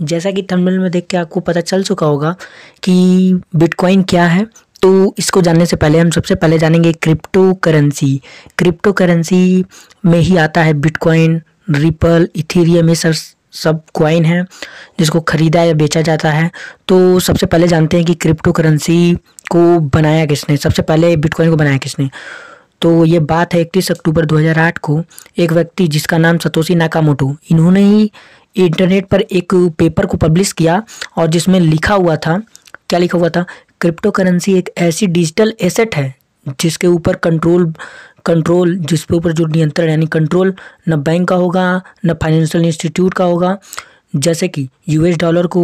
जैसा कि थंबनेल में देख के आपको पता चल चुका होगा कि बिटकॉइन क्या है तो इसको जानने से पहले हम सबसे पहले जानेंगे क्रिप्टो करेंसी क्रिप्टो करेंसी में ही आता है बिटकॉइन रिपल इथेरियम ये सब सब क्वाइन है जिसको ख़रीदा या बेचा जाता है तो सबसे पहले जानते हैं कि क्रिप्टो करेंसी को बनाया किसने सबसे पहले बिटकॉइन को बनाया किसने तो ये बात है इकतीस अक्टूबर 2008 को एक व्यक्ति जिसका नाम सतोशी नाकामोटो इन्होंने ही इंटरनेट पर एक पेपर को पब्लिश किया और जिसमें लिखा हुआ था क्या लिखा हुआ था क्रिप्टो करेंसी एक ऐसी डिजिटल एसेट है जिसके ऊपर कंट्रोल कंट्रोल जिसके ऊपर जो नियंत्रण यानी कंट्रोल न बैंक का होगा न फाइनेंशियल इंस्टीट्यूट का होगा जैसे कि यूएस डॉलर को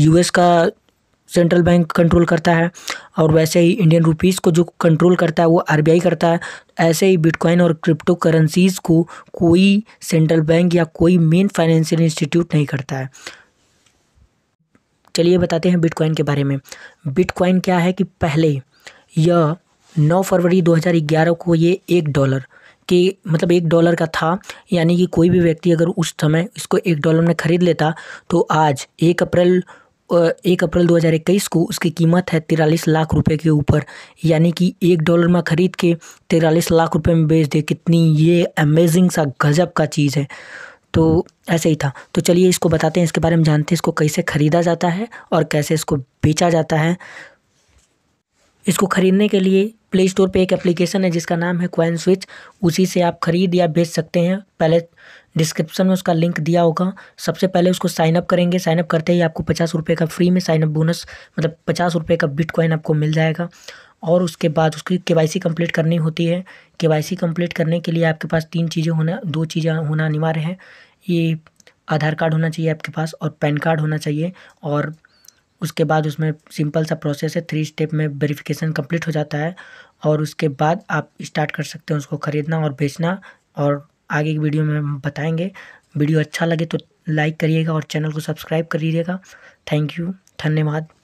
यूएस का सेंट्रल बैंक कंट्रोल करता है और वैसे ही इंडियन रुपीज़ को जो कंट्रोल करता है वो आरबीआई करता है ऐसे ही बिटकॉइन और क्रिप्टो करेंसीज़ को कोई सेंट्रल बैंक या कोई मेन फाइनेंशियल इंस्टीट्यूट नहीं करता है चलिए बताते हैं बिटकॉइन के बारे में बिटकॉइन क्या है कि पहले यह नौ फरवरी दो को ये एक डॉलर के मतलब एक डॉलर का था यानी कि कोई भी व्यक्ति अगर उस समय इसको एक डॉलर में ख़रीद लेता तो आज एक अप्रैल एक अप्रैल 2021 को उसकी कीमत है तिरालीस लाख रुपए के ऊपर यानी कि एक डॉलर में ख़रीद के तिरालीस लाख रुपए में बेच दे कितनी ये अमेजिंग सा गजब का चीज़ है तो ऐसे ही था तो चलिए इसको बताते हैं इसके बारे में जानते हैं इसको कैसे ख़रीदा जाता है और कैसे इसको बेचा जाता है इसको ख़रीदने के लिए प्ले स्टोर पे एक एप्लीकेशन है जिसका नाम है क्वाइन स्विच उसी से आप खरीद या बेच सकते हैं पहले डिस्क्रिप्शन में उसका लिंक दिया होगा सबसे पहले उसको साइनअप करेंगे साइनअप करते ही आपको पचास रुपये का फ्री में साइनअप बोनस मतलब पचास रुपये का बिटकॉइन आपको मिल जाएगा और उसके बाद उसकी के वाई सी कम्प्लीट करनी होती है के वाई सी कम्प्लीट करने के लिए आपके पास तीन चीज़ें होना दो चीज़ें होना अनिवार्य हैं ये आधार कार्ड होना चाहिए आपके पास और पैन कार्ड होना चाहिए और उसके बाद उसमें सिंपल सा प्रोसेस है थ्री स्टेप में वेरिफिकेशन कंप्लीट हो जाता है और उसके बाद आप स्टार्ट कर सकते हैं उसको ख़रीदना और बेचना और आगे की वीडियो में हम बताएंगे वीडियो अच्छा लगे तो लाइक करिएगा और चैनल को सब्सक्राइब करिएगा थैंक यू धन्यवाद